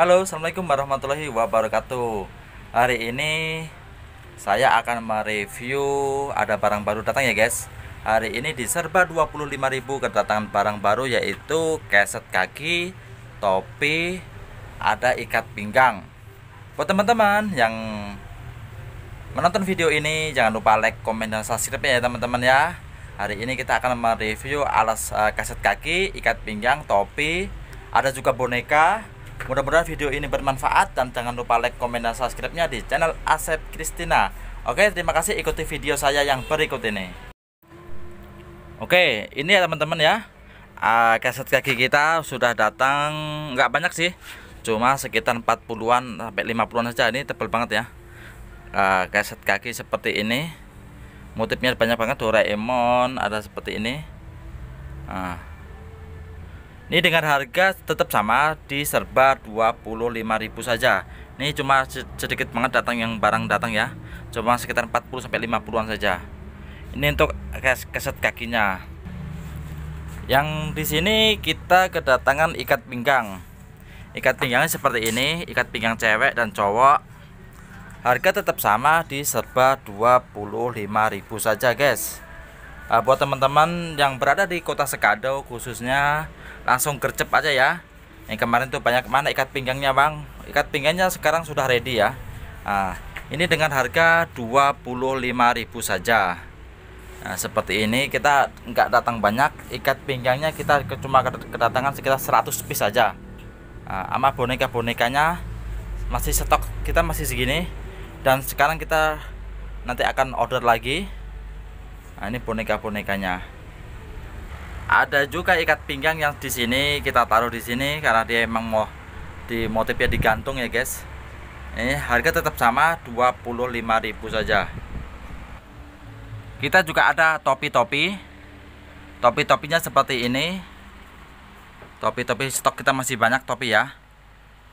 Halo, Assalamualaikum warahmatullahi wabarakatuh Hari ini saya akan mereview ada barang baru datang ya guys Hari ini di serba 25.000 kedatangan barang baru yaitu keset kaki, topi, ada ikat pinggang Buat teman-teman yang menonton video ini jangan lupa like, komen, dan subscribe ya teman-teman ya Hari ini kita akan mereview alas uh, eh, kaset kaki, ikat pinggang, topi, ada juga boneka, Mudah-mudahan video ini bermanfaat dan jangan lupa like, komen, dan subscribe-nya di channel Asep Kristina. Oke, terima kasih ikuti video saya yang berikut ini. Oke, ini ya teman-teman ya. Uh, kaset kaki kita sudah datang nggak banyak sih cuma sekitar 40-an sampai 50-an saja ini tebal banget ya uh, kaset kaki seperti ini motifnya banyak banget Doraemon ada seperti ini uh, ini dengan harga tetap sama di serba 25.000 saja. Ini cuma sedikit banget datang yang barang datang ya. Cuma sekitar 40 sampai 50-an saja. Ini untuk keset kakinya. Yang di sini kita kedatangan ikat pinggang. Ikat pinggangnya seperti ini, ikat pinggang cewek dan cowok. Harga tetap sama di serba 25.000 saja, guys uh, buat teman-teman yang berada di kota Sekado khususnya langsung gercep aja ya yang kemarin tuh banyak mana ikat pinggangnya bang ikat pinggangnya sekarang sudah ready ya uh, ini dengan harga 25.000 saja nah, seperti ini kita nggak datang banyak ikat pinggangnya kita cuma kedatangan sekitar 100 piece saja nah, sama boneka-bonekanya masih stok kita masih segini dan sekarang kita nanti akan order lagi nah, ini boneka bonekanya ada juga ikat pinggang yang di sini kita taruh di sini karena dia emang mau di motifnya digantung ya guys ini harga tetap sama 25.000 saja kita juga ada topi-topi topi-topinya seperti ini topi-topi stok kita masih banyak topi ya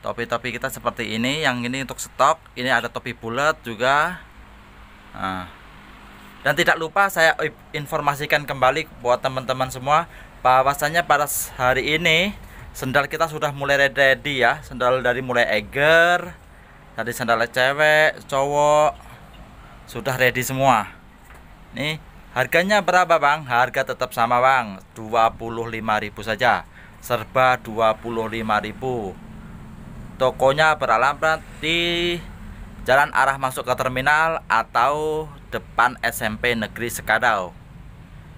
topi-topi kita seperti ini yang ini untuk stok ini ada topi bulat juga nah dan tidak lupa saya informasikan kembali buat teman-teman semua bahwasannya pada hari ini sendal kita sudah mulai ready ya. Sendal dari mulai eger, tadi sendal cewek, cowok sudah ready semua. Nih, harganya berapa, Bang? Harga tetap sama, Bang. 25.000 saja. Serba 25.000. Tokonya beralamat di Jalan arah masuk ke terminal atau depan SMP Negeri Sekadau.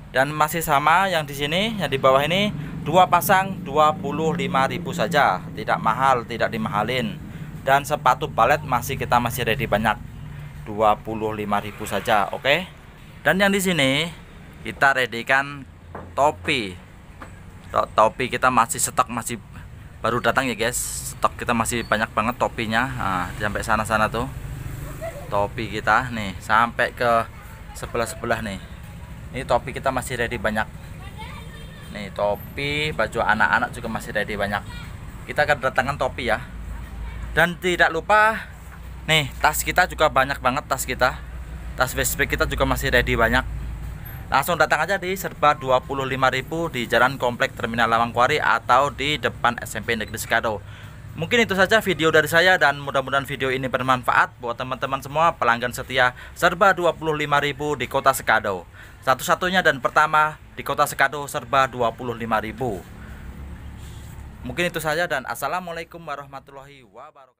Dan masih sama yang di sini, yang di bawah ini dua pasang 25.000 saja, tidak mahal, tidak dimahalin. Dan sepatu balet masih kita masih ready banyak. 25.000 saja, oke? Okay? Dan yang di sini kita readykan topi. Topi kita masih stok masih baru datang ya guys stok kita masih banyak banget topinya nah, sampai sana-sana tuh topi kita nih sampai ke sebelah-sebelah nih ini topi kita masih ready banyak nih topi baju anak-anak juga masih ready banyak kita akan datangkan topi ya dan tidak lupa nih tas kita juga banyak banget tas kita tas Vespa kita juga masih ready banyak Langsung datang aja di Serba 25.000 di Jalan Komplek Terminal Lawang Kuari atau di depan SMP Negeri Sekado. Mungkin itu saja video dari saya dan mudah-mudahan video ini bermanfaat buat teman-teman semua pelanggan setia Serba 25.000 di Kota Sekado. Satu-satunya dan pertama di Kota Sekado Serba 25.000. Mungkin itu saja dan Assalamualaikum warahmatullahi wabarakatuh.